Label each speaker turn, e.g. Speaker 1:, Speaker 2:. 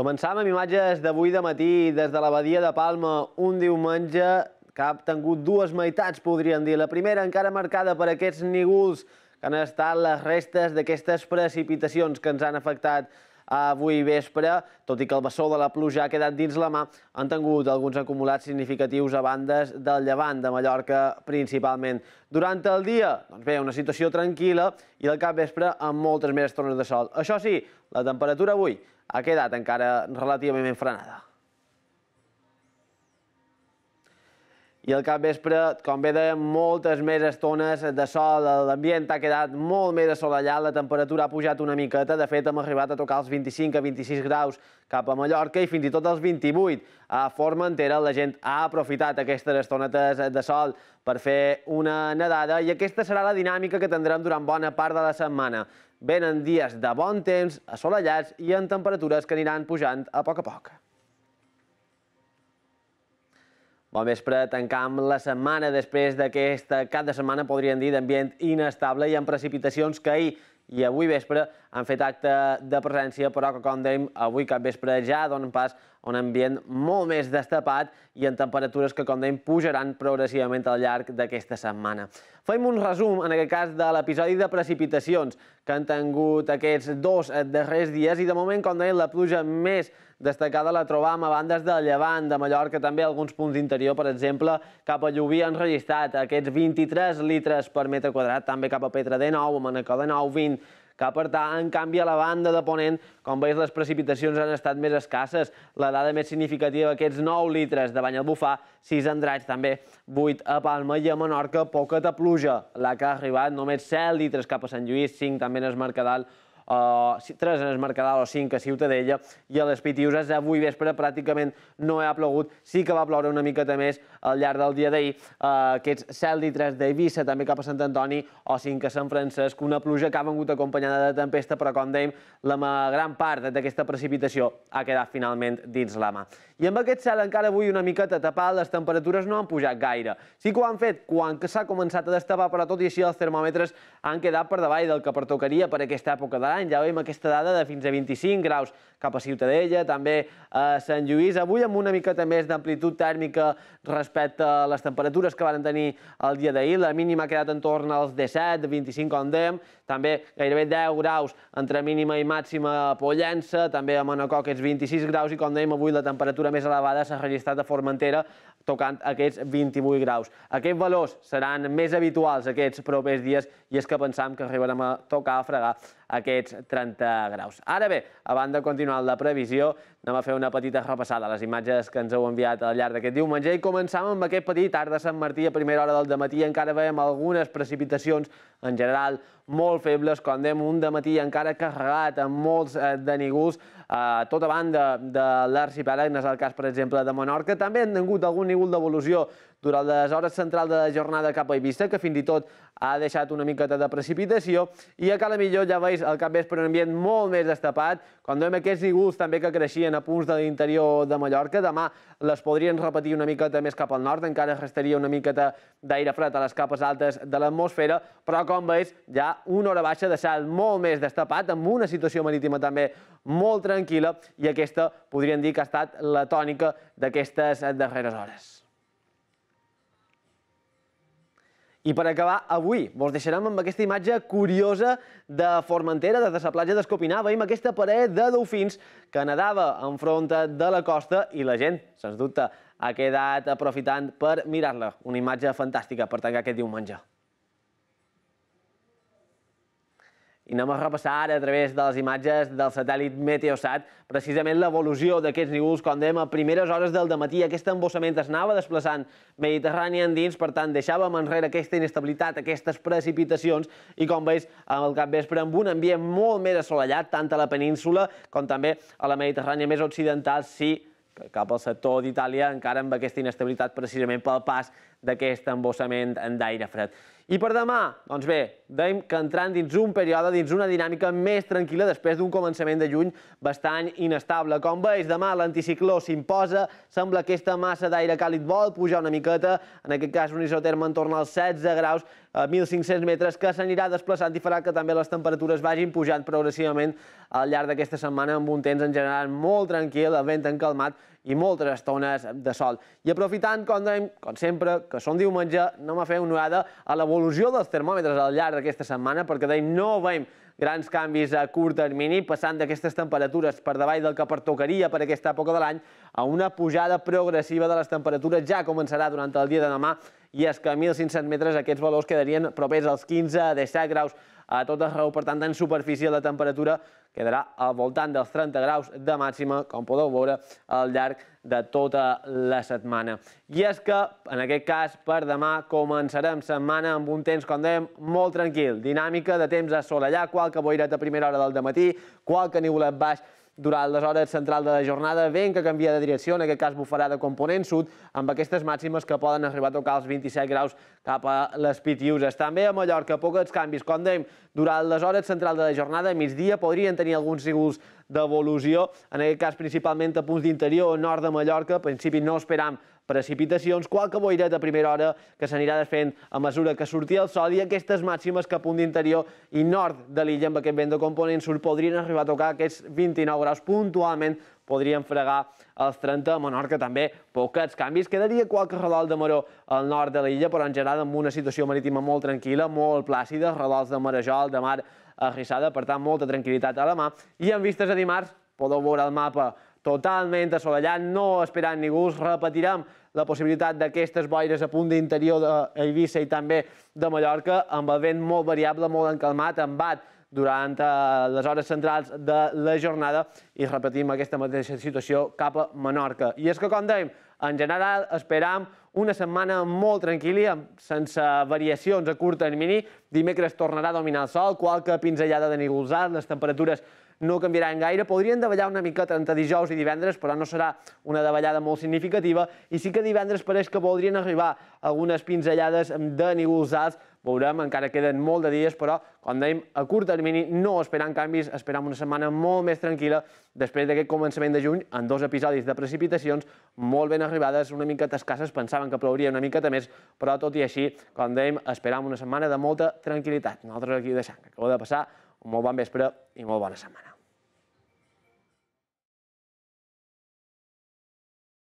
Speaker 1: Començam amb imatges d'avui de matí des de la Badia de Palma, un diumenge que ha tingut dues meitats, podríem dir. La primera encara marcada per aquests niguls que han estat les restes d'aquestes precipitacions que ens han afectat avui vespre, tot i que el bessó de la pluja ha quedat dins la mà, han tingut alguns acumulats significatius a bandes del llevant de Mallorca principalment. Durant el dia, doncs bé, una situació tranquil·la i del cap vespre amb moltes més estones de sol. Això sí, la temperatura avui ha quedat encara relativament frenada. i al cap vespre, com ve de moltes més estones de sol, l'ambient ha quedat molt més assolellat, la temperatura ha pujat una miqueta, de fet hem arribat a tocar els 25 a 26 graus cap a Mallorca i fins i tot els 28 a Formentera. La gent ha aprofitat aquestes estonetes de sol per fer una nedada i aquesta serà la dinàmica que tindrem durant bona part de la setmana. Venen dies de bon temps, assolellats i en temperatures que aniran pujant a poc a poc. Bon vespre, tancam la setmana després d'aquesta cap de setmana, podríem dir, d'ambient inestable i amb precipitacions que ahir i avui vespre han fet acte de presència, però que, com dèiem, avui cap vespre ja donen pas un ambient molt més destapat i en temperatures que, com dèiem, pujaran progressivament al llarg d'aquesta setmana. Fem un resum, en aquest cas, de l'episodi de precipitacions que han tingut aquests dos darrers dies i, de moment, com dèiem, la pluja més destacada la trobam a bandes de Llevant, de Mallorca, també alguns punts d'interior, per exemple, cap a Llubí han registrat aquests 23 litres per metre quadrat, també cap a Petra de Nou, a Manacó de Nou, 20 que apartar. En canvi, a la banda de Ponent, com veus, les precipitacions han estat més escasses. La dada més significativa, aquests 9 litres de bufà, 6 a també 8 a Palma i a Menorca, poca de pluja. La que ha arribat només 7 litres cap a Sant Lluís, 5 també en es Mercadal, 3 en el Mercadal o 5 a Ciutadella, i a les Pitiuses avui vespre pràcticament no ha plogut, sí que va ploure una miqueta més al llarg del dia d'ahir, eh, aquests cel i 3 d'Eivissa, també cap a Sant Antoni, o 5 a Sant Francesc, una pluja que ha vengut acompanyada de tempesta, però com dèiem, la gran part d'aquesta precipitació ha quedat finalment dins la mà. I amb aquest cel encara avui una miqueta tapat, les temperatures no han pujat gaire. Sí que ho han fet quan s'ha començat a destapar, però tot i així els termòmetres han quedat per davall del que pertocaria per aquesta època de l'any, any. Ja veiem aquesta dada de fins a 25 graus cap a Ciutadella, també a Sant Lluís. Avui amb una miqueta més d'amplitud tèrmica respecte a les temperatures que van tenir el dia d'ahir. La mínima ha quedat torn als 17, 25 on dèiem, també gairebé 10 graus entre mínima i màxima a Pollença, també a Manacor aquests 26 graus i com dèiem avui la temperatura més elevada s'ha registrat a Formentera tocant aquests 28 graus. Aquests valors seran més habituals aquests propers dies i és que pensam que arribarem a tocar, a fregar aquests 30 graus. Ara bé, a banda continuar la previsió, anem a fer una petita repassada a les imatges que ens heu enviat al llarg d'aquest diumenge i començàvem amb aquest petit tard de Sant Martí a primera hora del dematí. Encara veiem algunes precipitacions en general molt febles, quan dèiem, un dematí encara carregat amb molts eh, de eh, a tota banda de l'arxipèlag, és el cas, per exemple, de Menorca. També han tingut algun nivell d'evolució durant les hores centrals de la jornada cap a Eivissa, que fins i tot ha deixat una miqueta de precipitació, i a Calamillor ja veus el capvespre un ambient molt més destapat, quan veiem aquests niguls també que creixien en a punts de l'interior de Mallorca. Demà les podrien repetir una miqueta més cap al nord, encara restaria una miqueta d'aire fred a les capes altes de l'atmosfera, però com veus, ja una hora baixa de sal molt més destapat, amb una situació marítima també molt tranquil·la, i aquesta podríem dir que ha estat la tònica d'aquestes darreres hores. I per acabar, avui vos deixarem amb aquesta imatge curiosa de Formentera, des de la platja d'Escopinà. Veiem aquesta paret de dofins que nedava enfront de la costa i la gent, sens dubte, ha quedat aprofitant per mirar-la. Una imatge fantàstica per tancar aquest diumenge. i anem a repassar ara a través de les imatges del satèl·lit Meteosat precisament l'evolució d'aquests núvols, com dèiem, a primeres hores del dematí aquest embossament es anava desplaçant Mediterrani endins, per tant, deixàvem enrere aquesta inestabilitat, aquestes precipitacions, i com veus, amb el capvespre amb un ambient molt més assolellat, tant a la península com també a la Mediterrània més occidental, sí, cap al sector d'Itàlia, encara amb aquesta inestabilitat precisament pel pas d'aquest embossament d'aire fred. I per demà, doncs bé, veiem que entrant dins un període, dins una dinàmica més tranquil·la després d'un començament de juny bastant inestable. Com veus, demà l'anticicló s'imposa, sembla que aquesta massa d'aire càlid vol pujar una miqueta, en aquest cas un isoterme entorn als 16 graus, a 1.500 metres, que s'anirà desplaçant i farà que també les temperatures vagin pujant progressivament al llarg d'aquesta setmana amb un temps en general molt tranquil, el vent encalmat i moltes estones de sol. I aprofitant, com dèiem, com sempre, que són diumenge, anem a fer una orada a l'evolució dels termòmetres al llarg d'aquesta setmana, perquè dèiem, no veiem grans canvis a curt termini, passant d'aquestes temperatures per davall del que pertocaria per aquesta època de l'any a una pujada progressiva de les temperatures. Ja començarà durant el dia de demà i és que a 1.500 metres aquests valors quedarien propers als 15-17 graus a tot arreu. Per tant, en superfície la temperatura quedarà al voltant dels 30 graus de màxima, com podeu veure, al llarg de tota la setmana. I és que, en aquest cas, per demà començarem setmana amb un temps, com dèiem, molt tranquil. Dinàmica de temps assolellat, qualque boireta a primera hora del matí, qualque niulet baix durant les hores centrals de la jornada, vent que canvia de direcció, en aquest cas bufarà de component sud, amb aquestes màximes que poden arribar a tocar els 27 graus cap a les Pitiuses. També a Mallorca, pocs canvis, com dèiem, durant les hores centrals de la jornada, a migdia, podrien tenir alguns sígols d'evolució, en aquest cas principalment a punts d'interior, nord de Mallorca, a principi no esperam precipitacions, qualque boireta a primera hora que s'anirà desfent a mesura que surti el sol i aquestes màximes cap punt d'interior i nord de l'illa amb aquest vent de component sur podrien arribar a tocar aquests 29 graus puntualment podrien fregar els 30 a Menorca també poquets canvis. Quedaria qualque redol de maró al nord de l'illa, però en general amb una situació marítima molt tranquil·la, molt plàcida, redols de marejol, de mar arrissada, per tant, molta tranquil·litat a la mà. I en vistes a dimarts, podeu veure el mapa totalment assolellat, no esperant ningú, repetirem la possibilitat d'aquestes boires a punt d'interior d'Eivissa i també de Mallorca, amb el vent molt variable, molt encalmat, amb bat durant eh, les hores centrals de la jornada i repetim aquesta mateixa situació cap a Menorca. I és que, com dèiem, en general esperam una setmana molt tranquil·la, sense variacions a curt termini, Dimecres tornarà a dominar el sol, qualque pinzellada de nigulzat, les temperatures no canviaran gaire. Podrien davallar una miqueta entre dijous i divendres, però no serà una davallada molt significativa. I sí que divendres pareix que voldrien arribar algunes pinzellades de nigulzats. Veurem, encara queden molt de dies, però, com dèiem, a curt termini no esperant canvis, esperam una setmana molt més tranquil·la després d'aquest començament de juny, en dos episodis de precipitacions molt ben arribades, una miqueta escasses, pensaven que plouria una miqueta més, però tot i així, com dèiem, esperam una setmana de molta tranquil·litat. Nosaltres aquí deixem que acabo de passar un molt bon vespre i molt bona setmana.